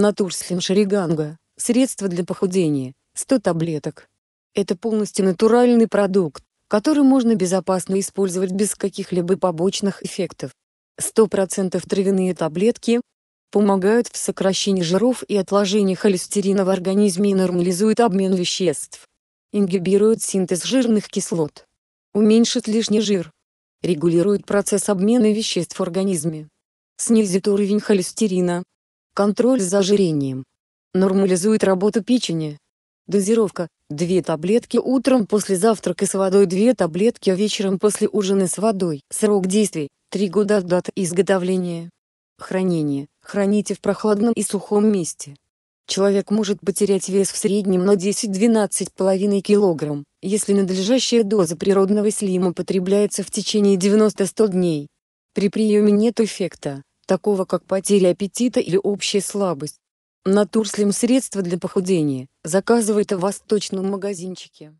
Натурслим Шариганга – средство для похудения, 100 таблеток. Это полностью натуральный продукт, который можно безопасно использовать без каких-либо побочных эффектов. 100% травяные таблетки помогают в сокращении жиров и отложении холестерина в организме и нормализуют обмен веществ. Ингибируют синтез жирных кислот. Уменьшит лишний жир. Регулирует процесс обмена веществ в организме. Снизит уровень холестерина, Контроль за ожирением. Нормализует работу печени. Дозировка. 2 таблетки утром после завтрака с водой, 2 таблетки вечером после ужина с водой. Срок действий. 3 года от даты изготовления. Хранение. Храните в прохладном и сухом месте. Человек может потерять вес в среднем на 10-12,5 кг, если надлежащая доза природного слима потребляется в течение 90-100 дней. При приеме нет эффекта, такого как потеря аппетита или общая слабость. Натурслим средства для похудения заказывает в восточном магазинчике.